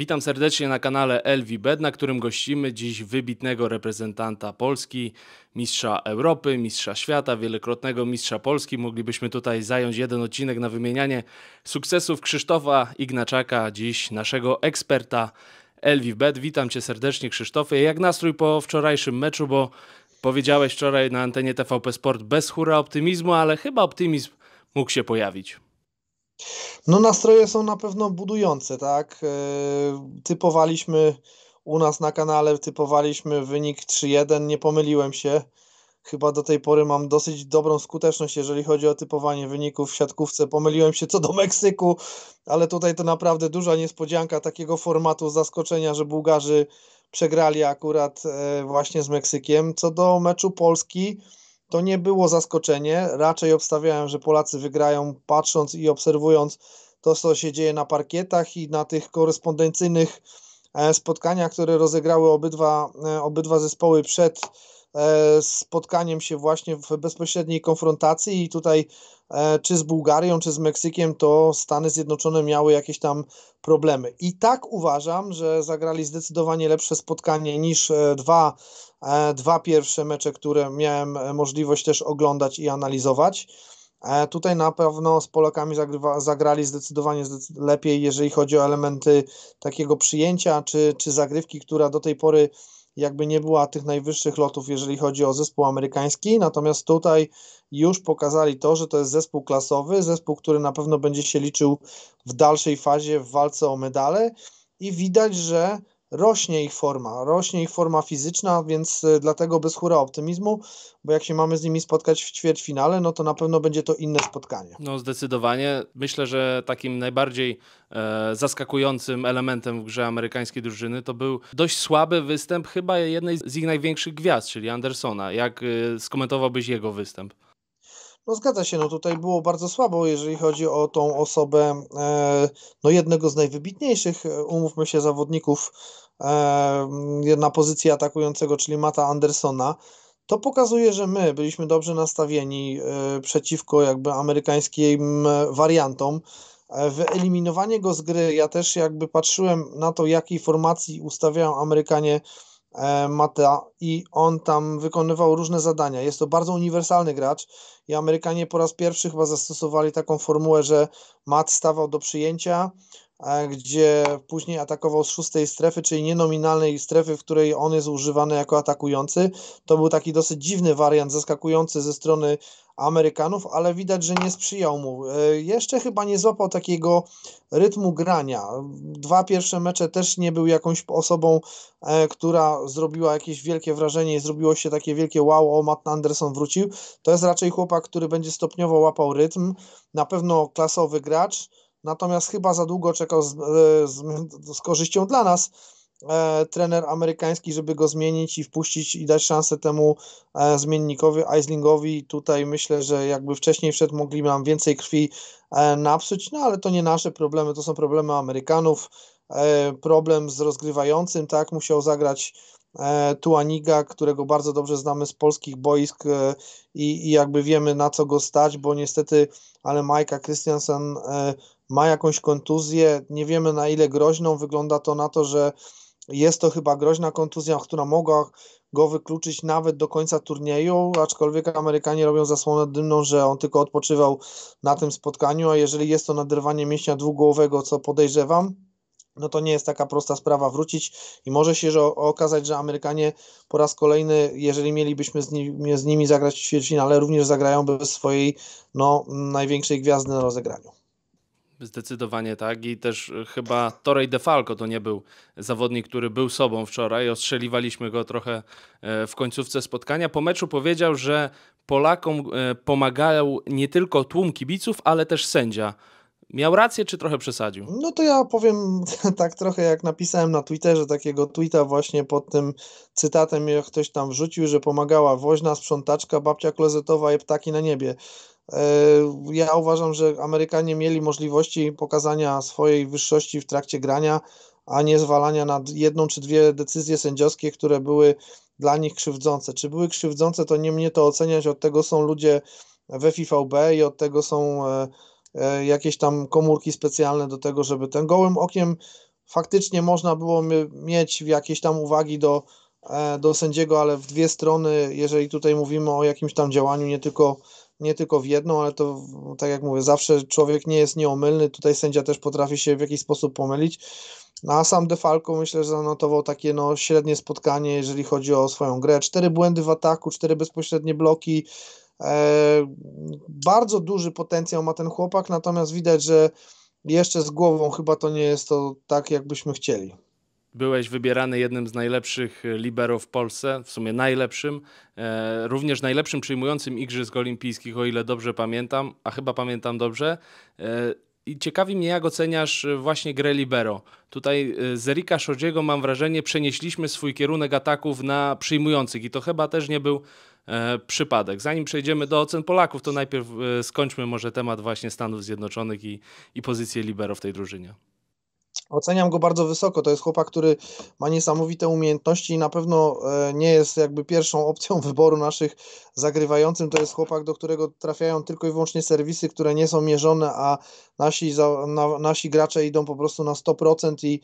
Witam serdecznie na kanale Bed, na którym gościmy dziś wybitnego reprezentanta Polski, mistrza Europy, mistrza świata, wielokrotnego mistrza Polski. Moglibyśmy tutaj zająć jeden odcinek na wymienianie sukcesów Krzysztofa Ignaczaka, dziś naszego eksperta Bed. Witam cię serdecznie Krzysztofie. Jak nastrój po wczorajszym meczu, bo powiedziałeś wczoraj na antenie TVP Sport bez hura optymizmu, ale chyba optymizm mógł się pojawić. No nastroje są na pewno budujące, tak? E, typowaliśmy u nas na kanale, typowaliśmy wynik 3-1, nie pomyliłem się. Chyba do tej pory mam dosyć dobrą skuteczność, jeżeli chodzi o typowanie wyników w siatkówce. Pomyliłem się co do Meksyku, ale tutaj to naprawdę duża niespodzianka takiego formatu zaskoczenia, że Bułgarzy przegrali akurat e, właśnie z Meksykiem. Co do meczu Polski, to nie było zaskoczenie. Raczej obstawiałem, że Polacy wygrają, patrząc i obserwując to, co się dzieje na parkietach i na tych korespondencyjnych e, spotkaniach, które rozegrały obydwa, e, obydwa zespoły przed E, spotkaniem się właśnie w bezpośredniej konfrontacji i tutaj e, czy z Bułgarią, czy z Meksykiem, to Stany Zjednoczone miały jakieś tam problemy. I tak uważam, że zagrali zdecydowanie lepsze spotkanie niż e, dwa, dwa pierwsze mecze, które miałem możliwość też oglądać i analizować. Tutaj na pewno z Polakami zagrywa, zagrali zdecydowanie lepiej, jeżeli chodzi o elementy takiego przyjęcia czy, czy zagrywki, która do tej pory jakby nie była tych najwyższych lotów, jeżeli chodzi o zespół amerykański, natomiast tutaj już pokazali to, że to jest zespół klasowy, zespół, który na pewno będzie się liczył w dalszej fazie w walce o medale i widać, że rośnie ich forma, rośnie ich forma fizyczna, więc y, dlatego bez hura optymizmu, bo jak się mamy z nimi spotkać w ćwierćfinale, no to na pewno będzie to inne spotkanie. No zdecydowanie. Myślę, że takim najbardziej e, zaskakującym elementem w grze amerykańskiej drużyny to był dość słaby występ chyba jednej z ich największych gwiazd, czyli Andersona. Jak e, skomentowałbyś jego występ? No zgadza się, no tutaj było bardzo słabo, jeżeli chodzi o tą osobę, e, no jednego z najwybitniejszych, e, umówmy się, zawodników e, na pozycji atakującego, czyli Mata Andersona. To pokazuje, że my byliśmy dobrze nastawieni przeciwko jakby amerykańskim wariantom. Wyeliminowanie go z gry, ja też jakby patrzyłem na to, jakiej formacji ustawiają Amerykanie E, Mata i on tam wykonywał różne zadania. Jest to bardzo uniwersalny gracz i Amerykanie po raz pierwszy chyba zastosowali taką formułę, że Mat stawał do przyjęcia, e, gdzie później atakował z szóstej strefy, czyli nienominalnej strefy, w której on jest używany jako atakujący. To był taki dosyć dziwny wariant, zaskakujący ze strony Amerykanów, ale widać, że nie sprzyjał mu. E, jeszcze chyba nie złapał takiego rytmu grania. Dwa pierwsze mecze też nie był jakąś osobą, e, która zrobiła jakieś wielkie wrażenie i zrobiło się takie wielkie wow, o Matt Anderson wrócił. To jest raczej chłopak, który będzie stopniowo łapał rytm. Na pewno klasowy gracz, natomiast chyba za długo czekał z, e, z, z korzyścią dla nas e, trener amerykański, żeby go zmienić i wpuścić i dać szansę temu e, zmiennikowi, Eislingowi. Tutaj myślę, że jakby wcześniej wszedł, mogli nam więcej krwi e, napsuć, no ale to nie nasze problemy, to są problemy Amerykanów. E, problem z rozgrywającym, tak, musiał zagrać e, Tuaniga, którego bardzo dobrze znamy z polskich boisk e, i, i, jakby wiemy na co go stać, bo niestety ale Majka Christiansen e, ma jakąś kontuzję, nie wiemy na ile groźną, wygląda to na to, że jest to chyba groźna kontuzja, która mogła go wykluczyć nawet do końca turnieju, aczkolwiek Amerykanie robią zasłonę dymną, że on tylko odpoczywał na tym spotkaniu, a jeżeli jest to naderwanie mięśnia dwugłowego, co podejrzewam, no to nie jest taka prosta sprawa wrócić i może się że okazać, że Amerykanie po raz kolejny, jeżeli mielibyśmy z, nimi, z nimi zagrać w świecie, ale również zagrają bez swojej no, największej gwiazdy na rozegraniu. Zdecydowanie tak i też e, chyba Torej DeFalco to nie był zawodnik, który był sobą wczoraj. Ostrzeliwaliśmy go trochę e, w końcówce spotkania. Po meczu powiedział, że Polakom e, pomagał nie tylko tłum kibiców, ale też sędzia. Miał rację, czy trochę przesadził? No to ja powiem tak trochę jak napisałem na Twitterze takiego tweeta właśnie pod tym cytatem, jak ktoś tam wrzucił, że pomagała woźna, sprzątaczka, babcia klozetowa i ptaki na niebie. E, ja uważam, że Amerykanie mieli możliwości pokazania swojej wyższości w trakcie grania, a nie zwalania na jedną czy dwie decyzje sędziowskie, które były dla nich krzywdzące. Czy były krzywdzące, to nie mnie to oceniać, od tego są ludzie w FIVB i od tego są e, e, jakieś tam komórki specjalne do tego, żeby ten gołym okiem faktycznie można było mieć jakieś tam uwagi do, do sędziego, ale w dwie strony, jeżeli tutaj mówimy o jakimś tam działaniu nie tylko nie tylko w jedną, ale to, tak jak mówię, zawsze człowiek nie jest nieomylny, tutaj sędzia też potrafi się w jakiś sposób pomylić. No a sam Defalco myślę, że zanotował takie no, średnie spotkanie, jeżeli chodzi o swoją grę. Cztery błędy w ataku, cztery bezpośrednie bloki. E, bardzo duży potencjał ma ten chłopak, natomiast widać, że jeszcze z głową chyba to nie jest to tak, jakbyśmy chcieli. Byłeś wybierany jednym z najlepszych e, liberów w Polsce, w sumie najlepszym, e, również najlepszym przyjmującym Igrzysk Olimpijskich, o ile dobrze pamiętam, a chyba pamiętam dobrze. E, I ciekawi mnie, jak oceniasz właśnie grę libero. Tutaj z Erika Szodziego mam wrażenie, przenieśliśmy swój kierunek ataków na przyjmujących i to chyba też nie był e, przypadek. Zanim przejdziemy do ocen Polaków, to najpierw e, skończmy może temat właśnie Stanów Zjednoczonych i, i pozycję libero w tej drużynie. Oceniam go bardzo wysoko. To jest chłopak, który ma niesamowite umiejętności i na pewno e, nie jest jakby pierwszą opcją wyboru naszych zagrywającym. To jest chłopak, do którego trafiają tylko i wyłącznie serwisy, które nie są mierzone, a nasi, nasi gracze idą po prostu na 100% i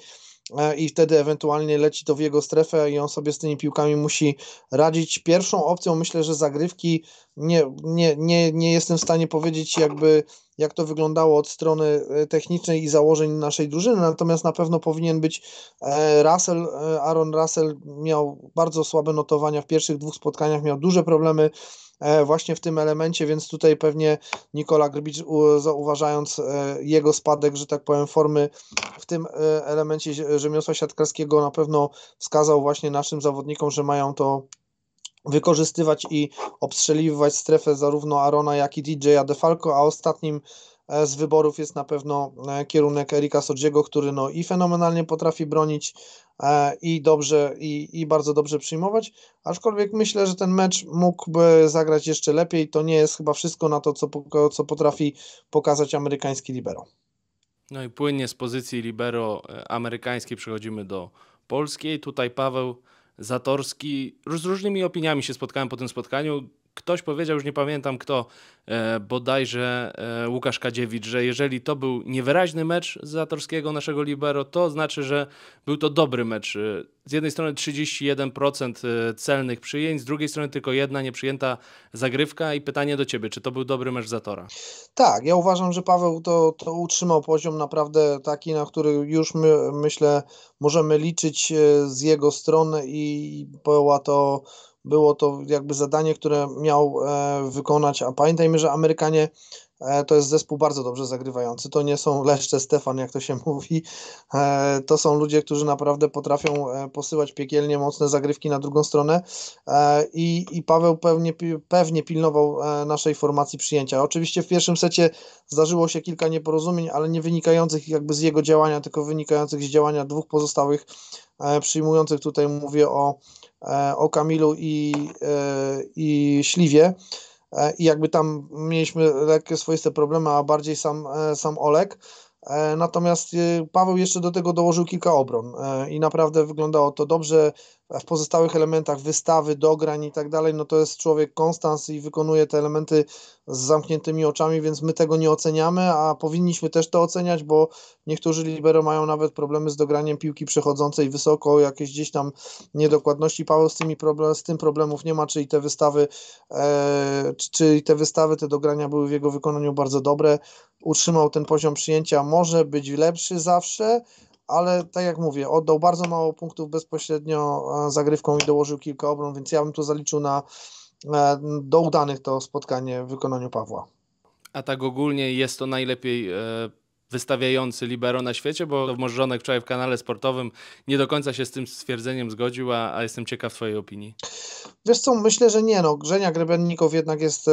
E, i wtedy ewentualnie leci to w jego strefę i on sobie z tymi piłkami musi radzić. Pierwszą opcją myślę, że zagrywki nie, nie, nie, nie jestem w stanie powiedzieć jakby jak to wyglądało od strony e, technicznej i założeń naszej drużyny, natomiast na pewno powinien być e, Russell, Aaron Russell miał bardzo słabe notowania w pierwszych dwóch spotkaniach, miał duże problemy E, właśnie w tym elemencie, więc tutaj pewnie Nikola Grbicz zauważając e, jego spadek, że tak powiem, formy w tym e, elemencie rzemiosła siatkarskiego na pewno wskazał właśnie naszym zawodnikom, że mają to wykorzystywać i obstrzeliwać strefę zarówno Arona, jak i dj DeFalco, a ostatnim E, z wyborów jest na pewno e, kierunek Erika Sodziego, który no i fenomenalnie potrafi bronić e, i dobrze, i, i bardzo dobrze przyjmować, aczkolwiek myślę, że ten mecz mógłby zagrać jeszcze lepiej, to nie jest chyba wszystko na to, co, co potrafi pokazać amerykański libero. No i płynnie z pozycji libero amerykańskiej przechodzimy do polskiej. Tutaj Paweł Zatorski z różnymi opiniami się spotkałem po tym spotkaniu ktoś powiedział, już nie pamiętam kto, e, bodajże e, Łukasz Kadziewicz, że jeżeli to był niewyraźny mecz Zatorskiego, naszego libero, to znaczy, że był to dobry mecz. E, z jednej strony 31% e, celnych przyjęć, z drugiej strony tylko jedna nieprzyjęta zagrywka i pytanie do Ciebie, czy to był dobry mecz Zatora? Tak, ja uważam, że Paweł to, to utrzymał poziom naprawdę taki, na który już my, myślę możemy liczyć e, z jego strony i była to było to jakby zadanie, które miał e, wykonać, a pamiętajmy, że Amerykanie e, to jest zespół bardzo dobrze zagrywający. To nie są Leszcze Stefan, jak to się mówi. E, to są ludzie, którzy naprawdę potrafią posyłać piekielnie mocne zagrywki na drugą stronę. I, i Paweł pewnie, pewnie pilnował naszej formacji przyjęcia. Oczywiście w pierwszym secie zdarzyło się kilka nieporozumień, ale nie wynikających jakby z jego działania, tylko wynikających z działania dwóch pozostałych przyjmujących. Tutaj mówię o E, o Kamilu i, e, i Śliwie. E, I jakby tam mieliśmy lekkie swoiste problemy, a bardziej sam, sam Olek. Natomiast Paweł jeszcze do tego dołożył kilka obron i naprawdę wyglądało to dobrze w pozostałych elementach wystawy, dograń i tak dalej, no to jest człowiek konstans i wykonuje te elementy z zamkniętymi oczami, więc my tego nie oceniamy, a powinniśmy też to oceniać, bo niektórzy libero mają nawet problemy z dograniem piłki przechodzącej wysoko, jakieś gdzieś tam niedokładności. Paweł z, tymi problem, z tym problemów nie ma, czyli te wystawy, e, czyli te wystawy, te dogrania były w jego wykonaniu bardzo dobre. Utrzymał ten poziom przyjęcia, może być lepszy zawsze, ale tak jak mówię, oddał bardzo mało punktów bezpośrednio e, zagrywką i dołożył kilka obron, więc ja bym to zaliczył na e, do udanych to spotkanie w wykonaniu Pawła. A tak ogólnie jest to najlepiej e, wystawiający libero na świecie, bo Morzonek wczoraj w kanale sportowym nie do końca się z tym stwierdzeniem zgodził, a, a jestem ciekaw twojej opinii. Wiesz co, myślę, że nie. No, Grzenia Grebennikow jednak jest e,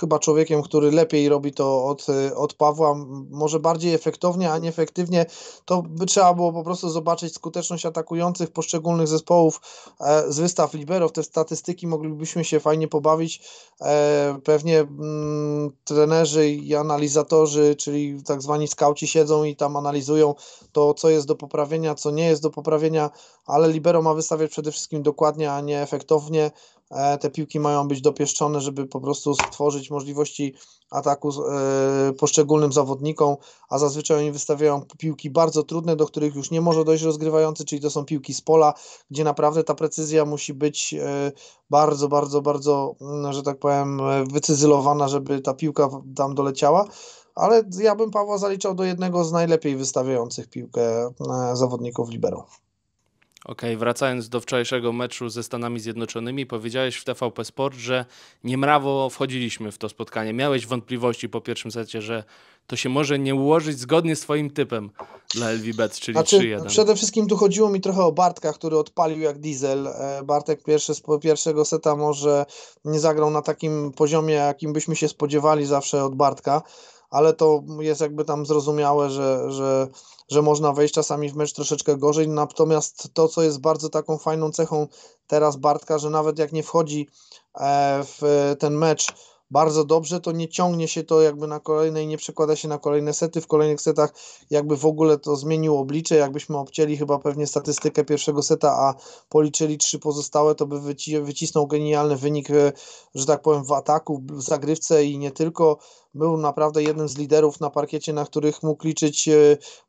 chyba człowiekiem, który lepiej robi to od, e, od Pawła, może bardziej efektownie, a nie efektywnie. To by trzeba było po prostu zobaczyć skuteczność atakujących poszczególnych zespołów e, z wystaw libero. W te statystyki moglibyśmy się fajnie pobawić. E, pewnie m, mm, trenerzy i analizatorzy, czyli tak zwani skauci siedzą i tam analizują to, co jest do poprawienia, co nie jest do poprawienia, ale libero ma wystawiać przede wszystkim dokładnie, a nie efektownie. E, te piłki mają być dopieszczone, żeby po prostu stworzyć możliwości ataku e, poszczególnym zawodnikom, a zazwyczaj oni wystawiają piłki bardzo trudne, do których już nie może dojść rozgrywający, czyli to są piłki z pola, gdzie naprawdę ta precyzja musi być e, bardzo, bardzo, bardzo, mm, że tak powiem, wycyzylowana, żeby ta piłka tam doleciała ale ja bym Pawła zaliczał do jednego z najlepiej wystawiających piłkę e, zawodników libero. Okej, okay, wracając do wczorajszego meczu ze Stanami Zjednoczonymi, powiedziałeś w TVP Sport, że niemrawo wchodziliśmy w to spotkanie. Miałeś wątpliwości po pierwszym secie, że to się może nie ułożyć zgodnie z Twoim typem dla LVBet, czyli znaczy, 3-1. Przede wszystkim tu chodziło mi trochę o Bartka, który odpalił jak diesel. E, Bartek pierwszy, z pierwszego seta może nie zagrał na takim poziomie, jakim byśmy się spodziewali zawsze od Bartka ale to jest jakby tam zrozumiałe, że, że, że można wejść czasami w mecz troszeczkę gorzej. Natomiast to, co jest bardzo taką fajną cechą teraz Bartka, że nawet jak nie wchodzi e, w ten mecz bardzo dobrze, to nie ciągnie się to jakby na kolejne i nie przekłada się na kolejne sety. W kolejnych setach jakby w ogóle to zmienił oblicze, jakbyśmy obcięli chyba pewnie statystykę pierwszego seta, a policzyli trzy pozostałe, to by wyci wycisnął genialny wynik, e, że tak powiem, w ataku, w zagrywce i nie tylko był naprawdę jednym z liderów na parkiecie, na których mógł liczyć e,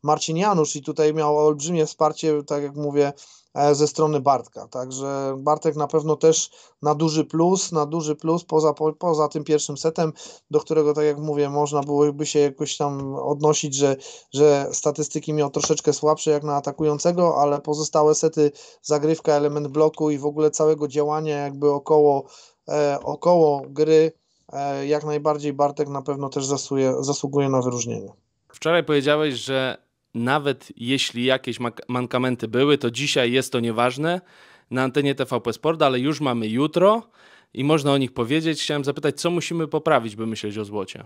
Marcin Janusz i tutaj miał olbrzymie wsparcie, tak jak mówię, E, ze strony Bartka. Także Bartek na pewno też na duży plus, na duży plus poza, po, poza tym pierwszym setem, do którego, tak jak mówię, można byłoby się jakoś tam odnosić, że, że statystyki miał troszeczkę słabsze jak na atakującego, ale pozostałe sety, zagrywka, element bloku i w ogóle całego działania jakby około, e, około gry, e, jak najbardziej Bartek na pewno też zasuje, zasługuje na wyróżnienie. Wczoraj powiedziałeś, że nawet jeśli jakieś mankamenty były, to dzisiaj jest to nieważne na antenie TVP Sport, ale już mamy jutro i można o nich powiedzieć. Chciałem zapytać, co musimy poprawić, by myśleć o złocie?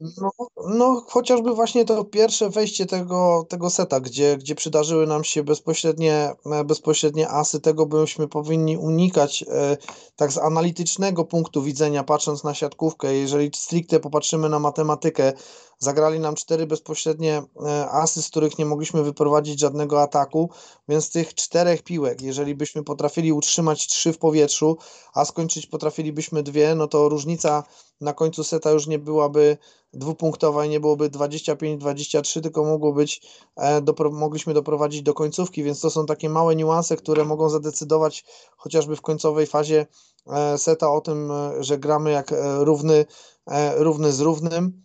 No, no, chociażby właśnie to pierwsze wejście tego, tego seta, gdzie, gdzie przydarzyły nam się bezpośrednie, e, bezpośrednie asy, tego byśmy powinni unikać e, tak z analitycznego punktu widzenia, patrząc na siatkówkę. Jeżeli stricte popatrzymy na matematykę, zagrali nam cztery bezpośrednie e, asy, z których nie mogliśmy wyprowadzić żadnego ataku, więc tych czterech piłek, jeżeli byśmy potrafili utrzymać trzy w powietrzu, a skończyć potrafilibyśmy dwie, no to różnica na końcu seta już nie byłaby dwupunktowa i nie byłoby 25-23, tylko mogło być, e, dopro, mogliśmy doprowadzić do końcówki, więc to są takie małe niuanse, które mogą zadecydować chociażby w końcowej fazie e, seta o tym, e, że gramy jak e, równy, e, równy z równym.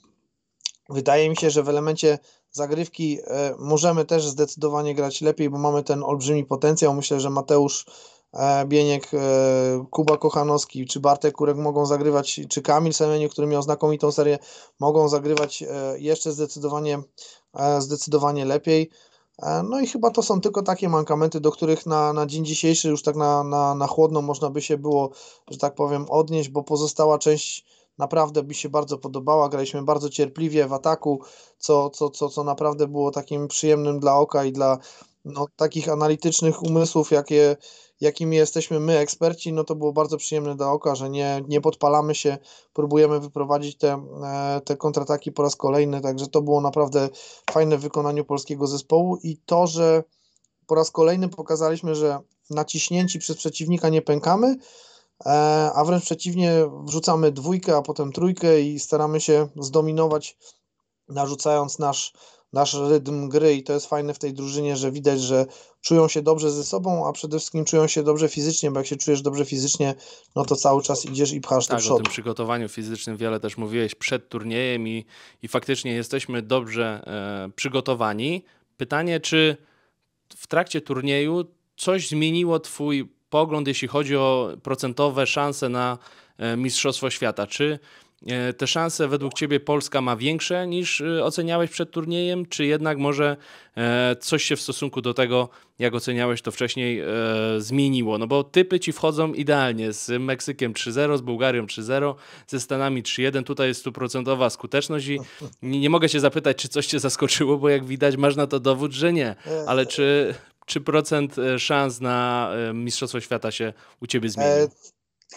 Wydaje mi się, że w elemencie zagrywki e, możemy też zdecydowanie grać lepiej, bo mamy ten olbrzymi potencjał. Myślę, że Mateusz E, Bieniek, e, Kuba Kochanowski, czy Bartek Kurek mogą zagrywać, czy Kamil Semeniu, który miał znakomitą serię, mogą zagrywać e, jeszcze zdecydowanie, zdecydowanie lepiej. No i chyba to są tylko takie mankamenty, do których na, na dzień dzisiejszy już tak na, na, na chłodno można by się było, że tak powiem, odnieść, bo pozostała część naprawdę mi się bardzo podobała. Graliśmy bardzo cierpliwie w ataku, co, co, co, co naprawdę było takim przyjemnym dla oka i dla no, takich analitycznych umysłów, jakie, jakimi jesteśmy my eksperci, no to było bardzo przyjemne dla oka, że nie, nie podpalamy się, próbujemy wyprowadzić te, e, te kontrataki po raz kolejny, także to było naprawdę fajne w wykonaniu polskiego zespołu i to, że po raz kolejny pokazaliśmy, że naciśnięci przez przeciwnika nie pękamy, e, a wręcz przeciwnie, wrzucamy dwójkę, a potem trójkę i staramy się zdominować, narzucając nasz nasz rytm gry i to jest fajne w tej drużynie, że widać, że czują się dobrze ze sobą, a przede wszystkim czują się dobrze fizycznie, bo jak się czujesz dobrze fizycznie, no to cały czas idziesz i pchasz tak, do przodu. o tym przygotowaniu fizycznym wiele też mówiłeś przed turniejem i, i faktycznie jesteśmy dobrze e, przygotowani. Pytanie, czy w trakcie turnieju coś zmieniło twój pogląd, jeśli chodzi o procentowe szanse na e, Mistrzostwo Świata? Czy E, te szanse według Ciebie Polska ma większe niż e, oceniałeś przed turniejem, czy jednak może e, coś się w stosunku do tego, jak oceniałeś to wcześniej, zmieniło? No bo typy Ci wchodzą idealnie z Meksykiem 3-0, z Bułgarią 3-0, ze Stanami 3-1. Tutaj jest stuprocentowa skuteczność i nie mogę się zapytać, czy coś Cię zaskoczyło, bo jak widać masz na to dowód, że nie. Ale czy, czy procent szans na Mistrzostwo Świata się u Ciebie zmienił?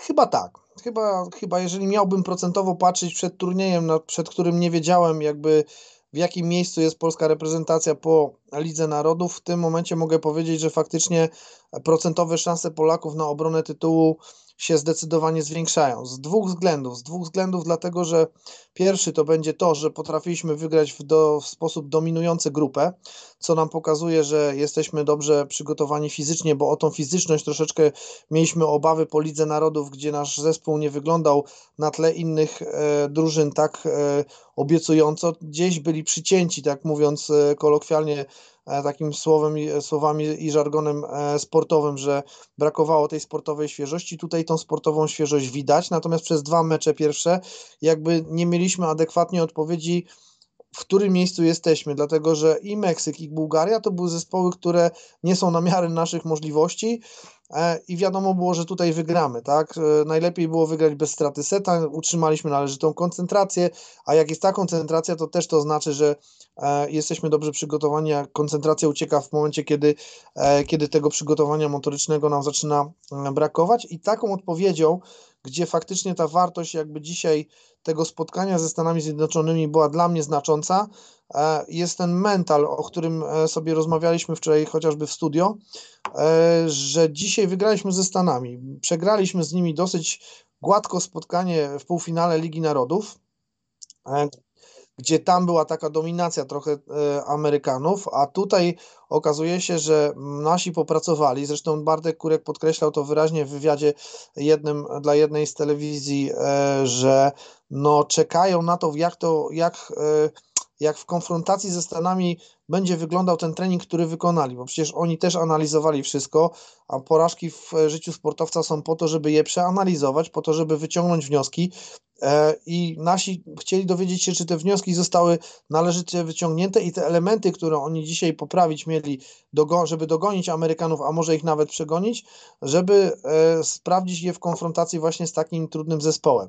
chyba tak chyba, chyba jeżeli miałbym procentowo patrzeć przed turniejem, no, przed którym nie wiedziałem jakby w jakim miejscu jest polska reprezentacja po Lidze Narodów, w tym momencie mogę powiedzieć, że faktycznie procentowe szanse Polaków na obronę tytułu się zdecydowanie zwiększają. Z dwóch względów. Z dwóch względów, dlatego że pierwszy to będzie to, że potrafiliśmy wygrać w, do, w sposób dominujący grupę, co nam pokazuje, że jesteśmy dobrze przygotowani fizycznie, bo o tą fizyczność troszeczkę mieliśmy obawy po Lidze Narodów, gdzie nasz zespół nie wyglądał na tle innych e, drużyn tak e, obiecująco. Gdzieś byli przycięci, tak mówiąc e, kolokwialnie E, takim słowem, e, słowami i żargonem e, sportowym, że brakowało tej sportowej świeżości. Tutaj tą sportową świeżość widać, natomiast przez dwa mecze pierwsze jakby nie mieliśmy adekwatnie odpowiedzi w którym miejscu jesteśmy, dlatego że i Meksyk, i Bułgaria to były zespoły, które nie są na miarę naszych możliwości, E, i wiadomo było, że tutaj wygramy, tak? E, najlepiej było wygrać bez straty seta, utrzymaliśmy należytą koncentrację, a jak jest ta koncentracja, to też to znaczy, że e, jesteśmy dobrze przygotowani, a koncentracja ucieka w momencie, kiedy, kiedy tego przygotowania motorycznego nam zaczyna brakować i taką odpowiedzią, gdzie faktycznie ta wartość jakby dzisiaj tego spotkania ze Stanami Zjednoczonymi była dla mnie znacząca, e, jest ten mental, o którym e, sobie rozmawialiśmy wczoraj chociażby w studio, e, że dzisiaj wygraliśmy ze Stanami. Przegraliśmy z nimi dosyć gładko spotkanie w półfinale Ligi Narodów gdzie tam była taka dominacja trochę e, Amerykanów, a tutaj okazuje się, że nasi popracowali, zresztą Bartek Kurek podkreślał to wyraźnie w wywiadzie jednym dla jednej z telewizji, e, że no czekają na to, jak to, jak e, jak w konfrontacji ze Stanami będzie wyglądał ten trening, który wykonali, bo przecież oni też analizowali wszystko, a porażki w życiu sportowca są po to, żeby je przeanalizować, po to, żeby wyciągnąć wnioski, E, i nasi chcieli dowiedzieć się, czy te wnioski zostały należycie wyciągnięte i te elementy, które oni dzisiaj poprawić mieli, żeby dogonić Amerykanów, a może ich nawet przegonić, żeby e, sprawdzić je w konfrontacji właśnie z takim trudnym zespołem.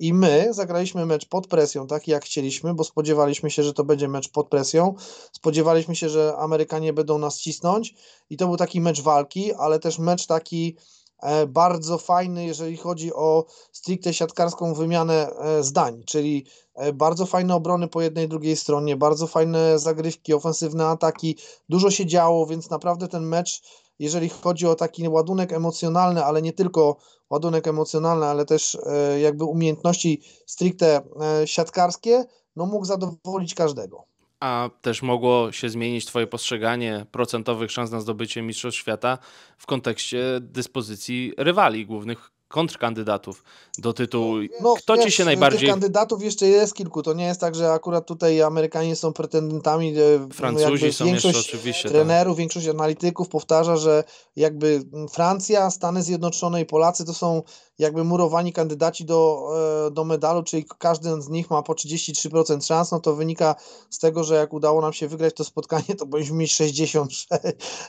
I my zagraliśmy mecz pod presją, tak jak chcieliśmy, bo spodziewaliśmy się, że to będzie mecz pod presją. Spodziewaliśmy się, że Amerykanie będą nas cisnąć i to był taki mecz walki, ale też mecz taki E, bardzo fajny, jeżeli chodzi o stricte siatkarską wymianę e, zdań, czyli e, bardzo fajne obrony po jednej i drugiej stronie, bardzo fajne zagrywki, ofensywne ataki, dużo się działo, więc naprawdę ten mecz, jeżeli chodzi o taki ładunek emocjonalny, ale nie tylko ładunek emocjonalny, ale też jakby umiejętności stricte siatkarskie, no mógł zadowolić każdego a też mogło się zmienić Twoje postrzeganie procentowych szans na zdobycie Mistrzostw Świata w kontekście dyspozycji rywali, głównych kontrkandydatów do tytułu. No, Kto wiesz, ci się najbardziej. kandydatów jeszcze jest kilku. To nie jest tak, że akurat tutaj Amerykanie są pretendentami. E, no, Francuzi są większość jeszcze oczywiście. Tak. Trenerów, tak. większość analityków powtarza, że jakby mm, Francja, Stany Zjednoczone i Polacy to są jakby murowani kandydaci do, e, do medalu, czyli każdy z nich ma po 33% szans, no to wynika z tego, że jak udało nam się wygrać to spotkanie, to powinniśmy mieć 66,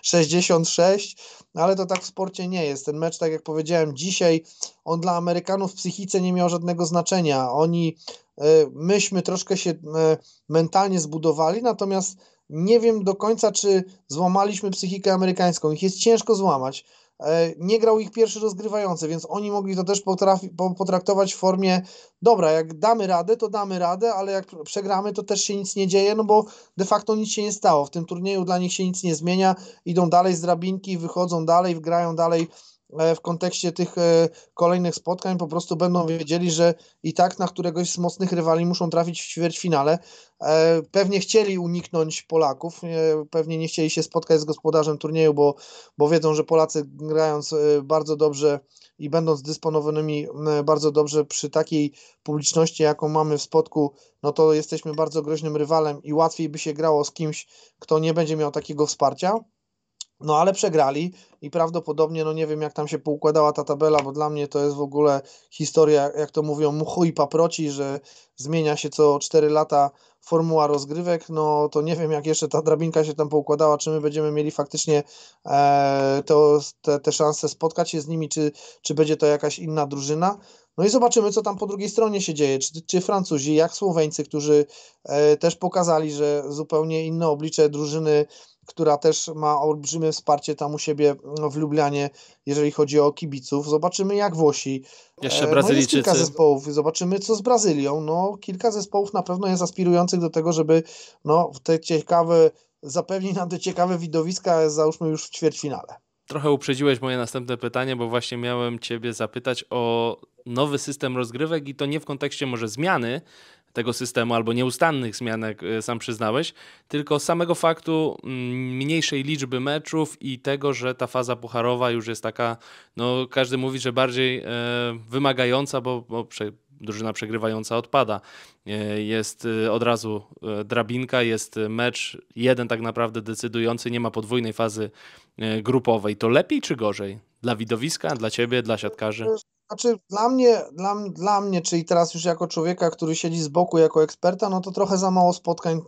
66 ale to tak w sporcie nie jest. Ten mecz, tak jak powiedziałem, dzisiaj on dla Amerykanów w psychice nie miał żadnego znaczenia. Oni, e, myśmy troszkę się e, mentalnie zbudowali, natomiast nie wiem do końca, czy złamaliśmy psychikę amerykańską. Ich jest ciężko złamać. E, nie grał ich pierwszy rozgrywający, więc oni mogli to też potrafi, potraktować w formie dobra, jak damy radę, to damy radę, ale jak przegramy, to też się nic nie dzieje, no bo de facto nic się nie stało. W tym turnieju dla nich się nic nie zmienia, idą dalej z drabinki, wychodzą dalej, grają dalej E, w kontekście tych e, kolejnych spotkań po prostu będą wiedzieli, że i tak na któregoś z mocnych rywali muszą trafić w ćwierćfinale. E, pewnie chcieli uniknąć Polaków, pewnie nie chcieli się spotkać z gospodarzem turnieju, bo, bo wiedzą, że Polacy grając bardzo dobrze i będąc dysponowanymi bardzo dobrze przy takiej publiczności, jaką mamy w spotku, no to jesteśmy bardzo groźnym rywalem i łatwiej by się grało z kimś, kto nie będzie miał takiego wsparcia. No ale przegrali i prawdopodobnie, no nie wiem jak tam się poukładała ta tabela, bo dla mnie to jest w ogóle historia, jak to mówią, muchu i paproci, że zmienia się co 4 lata formuła rozgrywek, no to nie wiem jak jeszcze ta drabinka się tam poukładała, czy my będziemy mieli faktycznie e, to, te, te szanse spotkać się z nimi, czy, czy będzie to jakaś inna drużyna. No i zobaczymy, co tam po drugiej stronie się dzieje. Czy, czy Francuzi, jak Słoweńcy, którzy e, też pokazali, że zupełnie inne oblicze drużyny która też ma olbrzymie wsparcie tam u siebie no, w Lublianie, jeżeli chodzi o kibiców. Zobaczymy jak Włosi. Jeszcze e, no, Brazylijczycy. No, kilka zespołów. Zobaczymy co z Brazylią. No, kilka zespołów na pewno jest aspirujących do tego, żeby no, te ciekawe, zapewnić nam te ciekawe widowiska, załóżmy już w ćwierćfinale. Trochę uprzedziłeś moje następne pytanie, bo właśnie miałem Ciebie zapytać o nowy system rozgrywek i to nie w kontekście może zmiany tego systemu albo nieustannych zmian, jak y, sam przyznałeś, tylko samego faktu mm, mniejszej liczby meczów i tego, że ta faza pucharowa już jest taka, no każdy mówi, że bardziej e, wymagająca, bo, bo prze, drużyna przegrywająca odpada. E, jest y, od razu e, drabinka, jest y, mecz jeden tak naprawdę decydujący, nie ma podwójnej fazy grupowej. To lepiej czy gorzej? Dla widowiska, dla ciebie, dla siatkarzy? Znaczy, dla mnie, dla, dla mnie, czyli teraz już jako człowieka, który siedzi z boku jako eksperta, no to trochę za mało spotkań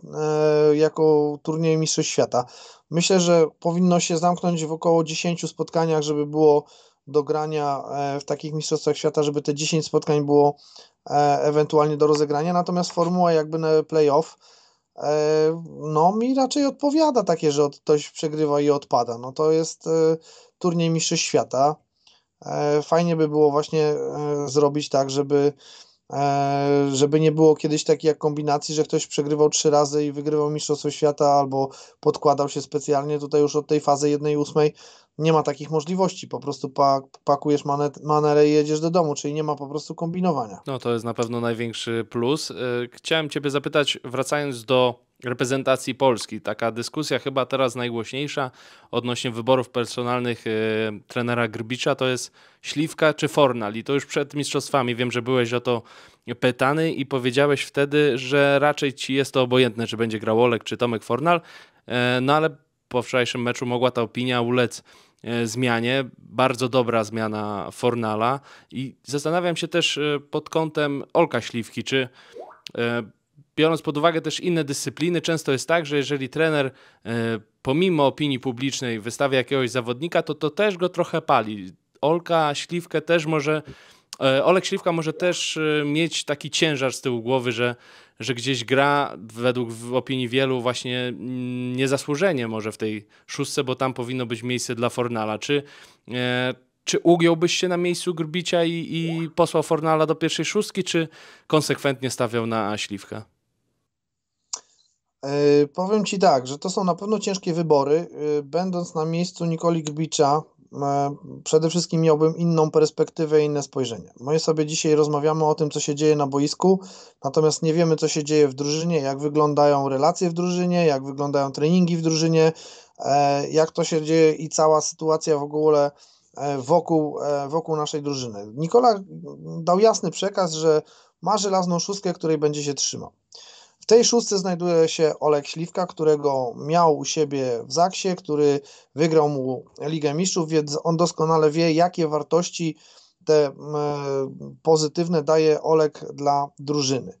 e, jako turniej Mistrzostw Świata. Myślę, że powinno się zamknąć w około 10 spotkaniach, żeby było do grania e, w takich Mistrzostwach Świata, żeby te 10 spotkań było e, ewentualnie do rozegrania. Natomiast formuła jakby na playoff, e, no mi raczej odpowiada takie, że ktoś przegrywa i odpada. No to jest e, turniej Mistrzostw Świata E, fajnie by było właśnie e, zrobić tak, żeby e, żeby nie było kiedyś takiej jak kombinacji, że ktoś przegrywał trzy razy i wygrywał Mistrzostwo Świata albo podkładał się specjalnie, tutaj już od tej fazy 1-8 nie ma takich możliwości, po prostu pak, pakujesz manet, manerę i jedziesz do domu, czyli nie ma po prostu kombinowania. No to jest na pewno największy plus. Chciałem Ciebie zapytać, wracając do reprezentacji Polski. Taka dyskusja chyba teraz najgłośniejsza odnośnie wyborów personalnych y, trenera Grbicza to jest Śliwka czy Fornal i to już przed mistrzostwami. Wiem, że byłeś o to pytany i powiedziałeś wtedy, że raczej ci jest to obojętne, czy będzie grał Olek czy Tomek Fornal, y, no ale po wczorajszym meczu mogła ta opinia ulec e, zmianie. Bardzo dobra zmiana Fornala i zastanawiam się też e, pod kątem Olka Śliwki, czy biorąc pod uwagę też inne dyscypliny, często jest tak, że jeżeli trener e, pomimo opinii publicznej wystawia jakiegoś zawodnika, to to też go trochę pali. Olka Śliwkę też może, e, Olek Śliwka może też e, mieć taki ciężar z tyłu głowy, że, że gdzieś gra według opinii wielu właśnie mm, niezasłużenie może w tej szóstce, bo tam powinno być miejsce dla Fornala. Czy, czy ugiąłbyś się na miejscu Grbicia i, i posłał Fornala do pierwszej szóstki, czy konsekwentnie stawiał na Śliwkę? Yy, powiem Ci tak, że to są na pewno ciężkie wybory. Yy, będąc na miejscu Nikoli Gbicza, yy, przede wszystkim miałbym inną perspektywę i inne spojrzenie. My sobie dzisiaj rozmawiamy o tym, co się dzieje na boisku, natomiast nie wiemy, co się dzieje w drużynie, jak wyglądają relacje w drużynie, jak wyglądają treningi w drużynie, jak to się dzieje i cała sytuacja w ogóle wokół, wokół naszej drużyny. Nikola dał jasny przekaz, że ma żelazną szóstkę, której będzie się trzymał tej szóstce znajduje się Olek Śliwka, którego miał u siebie w Zaksie, który wygrał mu Ligę Mistrzów, więc on doskonale wie, jakie wartości te e, pozytywne daje Olek dla drużyny.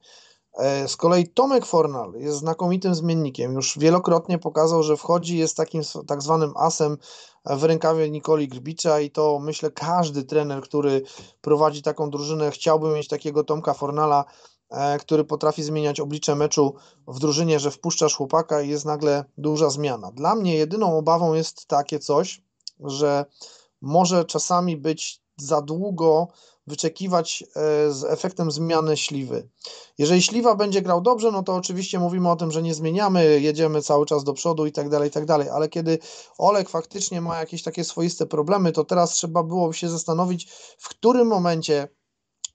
E, z kolei Tomek Fornal jest znakomitym zmiennikiem. Już wielokrotnie pokazał, że wchodzi, jest takim tak zwanym asem w rękawie Nikoli Grbicza i to myślę każdy trener, który prowadzi taką drużynę, chciałby mieć takiego Tomka Fornala E, który potrafi zmieniać oblicze meczu w drużynie, że wpuszczasz chłopaka i jest nagle duża zmiana. Dla mnie jedyną obawą jest takie coś, że może czasami być za długo wyczekiwać e, z efektem zmiany śliwy. Jeżeli śliwa będzie grał dobrze, no to oczywiście mówimy o tym, że nie zmieniamy, jedziemy cały czas do przodu i tak dalej, tak dalej, ale kiedy Olek faktycznie ma jakieś takie swoiste problemy, to teraz trzeba było się zastanowić, w którym momencie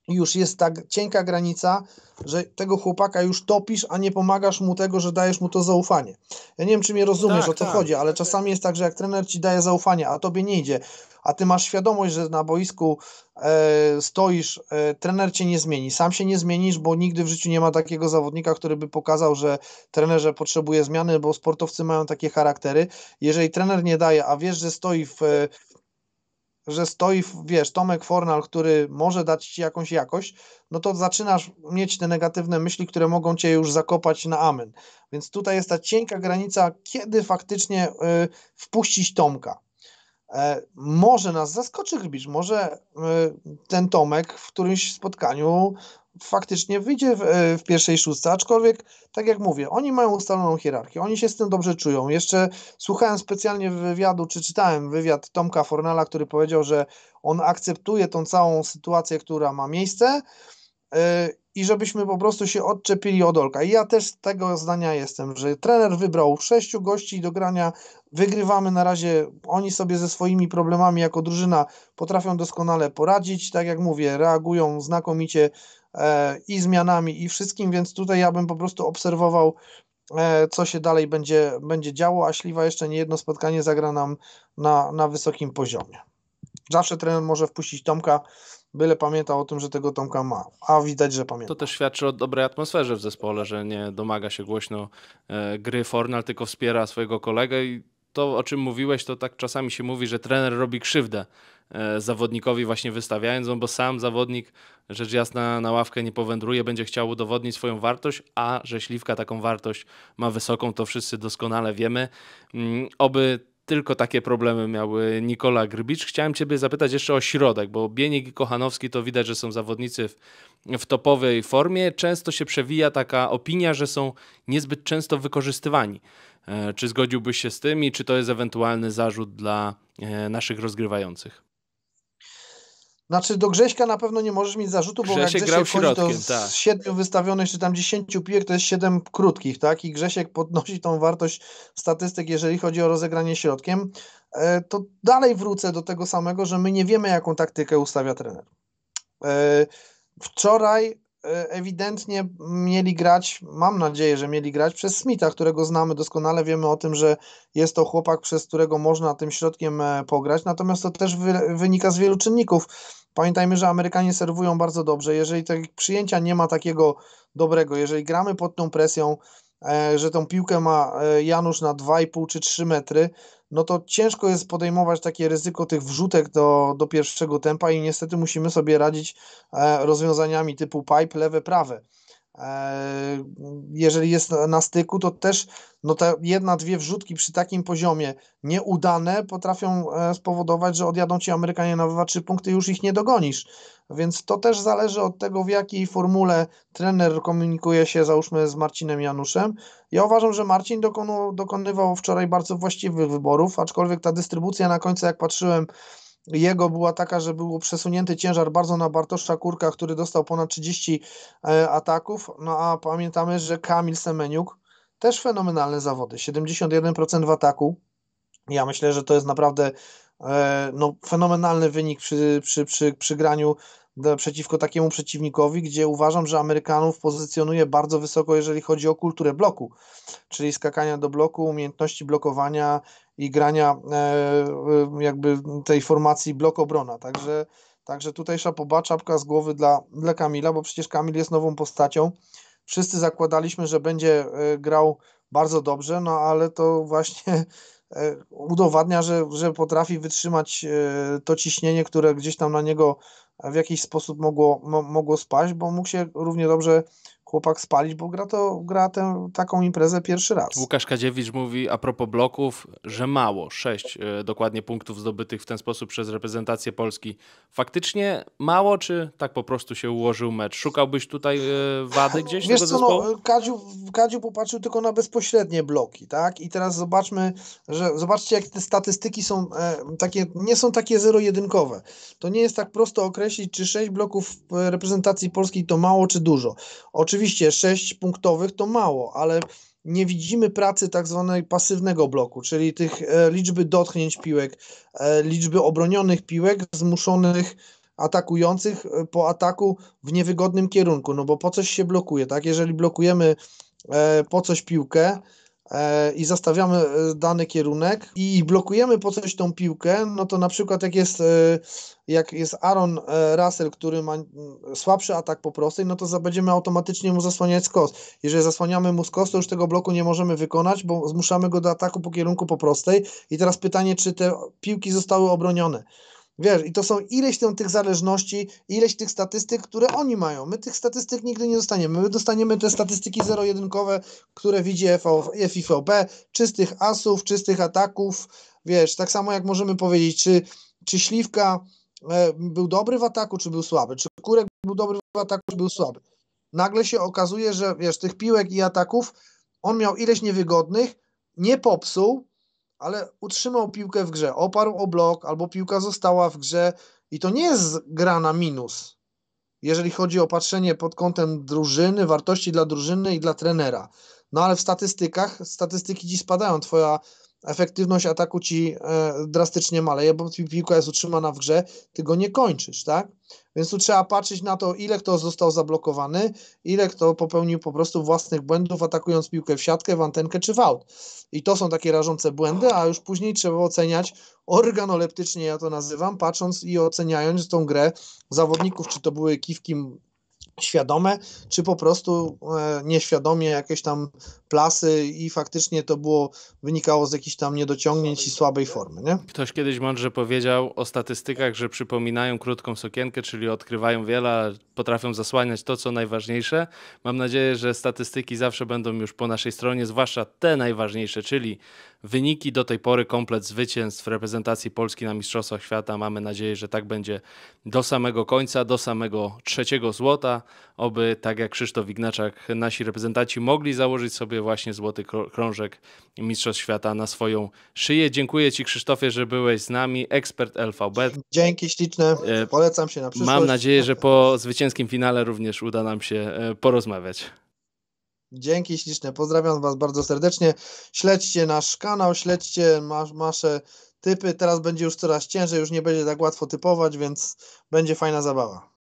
już jest tak cienka granica, że tego chłopaka już topisz, a nie pomagasz mu tego, że dajesz mu to zaufanie. Ja nie wiem, czy mnie rozumiesz, tak, o co tak. chodzi, ale czasami jest tak, że jak trener ci daje zaufanie, a tobie nie idzie, a ty masz świadomość, że na boisku e, stoisz, e, trener cię nie zmieni, sam się nie zmienisz, bo nigdy w życiu nie ma takiego zawodnika, który by pokazał, że trenerze potrzebuje zmiany, bo sportowcy mają takie charaktery. Jeżeli trener nie daje, a wiesz, że stoi w, e, że stoi, wiesz, Tomek Fornal, który może dać ci jakąś jakość, no to zaczynasz mieć te negatywne myśli, które mogą cię już zakopać na amen. Więc tutaj jest ta cienka granica, kiedy faktycznie y, wpuścić Tomka. E, może nas zaskoczy Grbisz, może y, ten Tomek w którymś spotkaniu faktycznie wyjdzie w, e, w, pierwszej szóstce, aczkolwiek, tak jak mówię, oni mają ustaloną hierarchię, oni się z tym dobrze czują. Jeszcze słuchałem specjalnie wywiadu, czy czytałem wywiad Tomka Fornala, który powiedział, że on akceptuje tą całą sytuację, która ma miejsce e, i żebyśmy po prostu się odczepili od Olka. I ja też tego zdania jestem, że trener wybrał sześciu gości do grania, wygrywamy na razie, oni sobie ze swoimi problemami jako drużyna potrafią doskonale poradzić, tak jak mówię, reagują znakomicie E, i zmianami i wszystkim, więc tutaj ja bym po prostu obserwował, e, co się dalej będzie, będzie działo, a Śliwa jeszcze nie jedno spotkanie zagra nam na, na wysokim poziomie. Zawsze trener może wpuścić Tomka, byle pamięta o tym, że tego Tomka ma, a widać, że pamięta. To też świadczy o dobrej atmosferze w zespole, że nie domaga się głośno e, gry Fornal, tylko wspiera swojego kolegę i to, o czym mówiłeś, to tak czasami się mówi, że trener robi krzywdę e, zawodnikowi właśnie wystawiając, bo sam zawodnik rzecz jasna na ławkę nie powędruje, będzie chciał udowodnić swoją wartość, a że Śliwka taką wartość ma wysoką, to wszyscy doskonale wiemy. Mm, oby tylko takie problemy miały Nikola Grbicz. Chciałem Ciebie zapytać jeszcze o środek, bo Bienik i Kochanowski to widać, że są zawodnicy w, w topowej formie. Często się przewija taka opinia, że są niezbyt często wykorzystywani. E, czy zgodziłbyś się z tym i czy to jest ewentualny zarzut dla e, naszych rozgrywających? Znaczy do Grześka na pewno nie możesz mieć zarzutu, bo Grzesiek jak Grzesiek wchodzi, tak. z siedmiu wystawionych czy tam dziesięciu piłek to jest siedem krótkich, tak? I Grzesiek podnosi tą wartość statystyk, jeżeli chodzi o rozegranie środkiem. E, to dalej wrócę do tego samego, że my nie wiemy, jaką taktykę ustawia trener. E, wczoraj E, ewidentnie mieli grać, mam nadzieję, że mieli grać przez Smitha, którego znamy doskonale, wiemy o tym, że jest to chłopak, przez którego można tym środkiem e, pograć, natomiast to też wy, wynika z wielu czynników. Pamiętajmy, że Amerykanie serwują bardzo dobrze, jeżeli tak przyjęcia nie ma takiego dobrego, jeżeli gramy pod tą presją, E, że tą piłkę ma e, Janusz na 2,5 czy 3 metry, no to ciężko jest podejmować takie ryzyko tych wrzutek do, do pierwszego tempa i niestety musimy sobie radzić e, rozwiązaniami typu pipe, lewe, prawe. E, jeżeli jest na styku, to też no te jedna, dwie wrzutki przy takim poziomie nieudane potrafią e, spowodować, że odjadą ci Amerykanie na wywa trzy punkty i już ich nie dogonisz. Więc to też zależy od tego, w jakiej formule trener komunikuje się, załóżmy, z Marcinem Januszem. Ja uważam, że Marcin dokonu, dokonywał wczoraj bardzo właściwych wyborów, aczkolwiek ta dystrybucja na końcu, jak patrzyłem, jego była taka, że był przesunięty ciężar bardzo na Bartosza Kurka, który dostał ponad 30 e, ataków. No a pamiętamy, że Kamil Semeniuk też fenomenalne zawody. 71% w ataku. Ja myślę, że to jest naprawdę e, no, fenomenalny wynik przy, przy, przy, przy graniu przeciwko takiemu przeciwnikowi, gdzie uważam, że Amerykanów pozycjonuje bardzo wysoko, jeżeli chodzi o kulturę bloku, czyli skakania do bloku, umiejętności blokowania i grania e, e, jakby tej formacji blok-obrona. Także, także tutaj szapoba, czapka z głowy dla, dla Kamila, bo przecież Kamil jest nową postacią. Wszyscy zakładaliśmy, że będzie e, grał bardzo dobrze, no ale to właśnie udowadnia, że, że potrafi wytrzymać to ciśnienie, które gdzieś tam na niego w jakiś sposób mogło, mo, mogło spaść, bo mógł się równie dobrze chłopak spalić, bo gra, to, gra tę, taką imprezę pierwszy raz. Łukasz Kadziewicz mówi a propos bloków, że mało, sześć e, dokładnie punktów zdobytych w ten sposób przez reprezentację Polski. Faktycznie mało, czy tak po prostu się ułożył mecz? Szukałbyś tutaj e, wady gdzieś Wiesz tego co, no, e, Kadziu, Kadziu popatrzył tylko na bezpośrednie bloki, tak? I teraz zobaczmy, że zobaczcie jak te statystyki są e, takie, nie są takie zero-jedynkowe. To nie jest tak prosto określić, czy sześć bloków reprezentacji polskiej to mało, czy dużo. Oczywiście Oczywiście 6 punktowych to mało, ale nie widzimy pracy tak zwanej pasywnego bloku, czyli tych e, liczby dotknięć piłek, e, liczby obronionych piłek zmuszonych atakujących e, po ataku w niewygodnym kierunku, no bo po coś się blokuje, tak? Jeżeli blokujemy e, po coś piłkę, E, i zastawiamy e, dany kierunek i blokujemy po coś tą piłkę, no to na przykład jak jest, e, jak jest Aaron Russell, który ma słabszy atak po prostej, no to będziemy automatycznie mu zasłaniać skos. Jeżeli zasłaniamy mu skos, to już tego bloku nie możemy wykonać, bo zmuszamy go do ataku po kierunku po prostej i teraz pytanie, czy te piłki zostały obronione. Wiesz, i to są ileś tam tych zależności, ileś tych statystyk, które oni mają. My tych statystyk nigdy nie dostaniemy. My dostaniemy te statystyki zero-jedynkowe, które widzi FIVP, czystych asów, czystych ataków. Wiesz, tak samo jak możemy powiedzieć, czy, czy Śliwka e, był dobry w ataku, czy był słaby, czy Kurek był dobry w ataku, czy był słaby. Nagle się okazuje, że wiesz, tych piłek i ataków on miał ileś niewygodnych, nie popsuł, ale utrzymał piłkę w grze, oparł o blok, albo piłka została w grze i to nie jest gra na minus, jeżeli chodzi o patrzenie pod kątem drużyny, wartości dla drużyny i dla trenera. No ale w statystykach, statystyki ci spadają, twoja efektywność ataku ci e, drastycznie maleje, bo piłka jest utrzymana w grze, ty go nie kończysz, tak? Więc tu trzeba patrzeć na to, ile kto został zablokowany, ile kto popełnił po prostu własnych błędów, atakując piłkę w siatkę, w antenkę czy w aut. I to są takie rażące błędy, a już później trzeba oceniać organoleptycznie, ja to nazywam, patrząc i oceniając tą grę zawodników, czy to były kiwki świadome, czy po prostu e, nieświadomie jakieś tam plasy i faktycznie to było wynikało z jakichś tam niedociągnięć i słabej formy. Nie? Ktoś kiedyś mądrze powiedział o statystykach, że przypominają krótką sukienkę, czyli odkrywają wiele, potrafią zasłaniać to, co najważniejsze. Mam nadzieję, że statystyki zawsze będą już po naszej stronie, zwłaszcza te najważniejsze, czyli wyniki do tej pory, komplet zwycięstw reprezentacji Polski na Mistrzostwach Świata. Mamy nadzieję, że tak będzie do samego końca, do samego trzeciego złota. Oby, tak jak Krzysztof Ignaczak, nasi reprezentanci mogli założyć sobie właśnie złoty krążek Mistrzostw Świata na swoją szyję. Dziękuję Ci Krzysztofie, że byłeś z nami, ekspert LVB. Dzięki śliczne, e, polecam się na przyszłość. Mam nadzieję, że po zwycięskim finale również uda nam się e, porozmawiać. Dzięki śliczne, pozdrawiam Was bardzo serdecznie. Śledźcie nasz kanał, śledźcie nasze typy. Teraz będzie już coraz ciężej, już nie będzie tak łatwo typować, więc będzie fajna zabawa.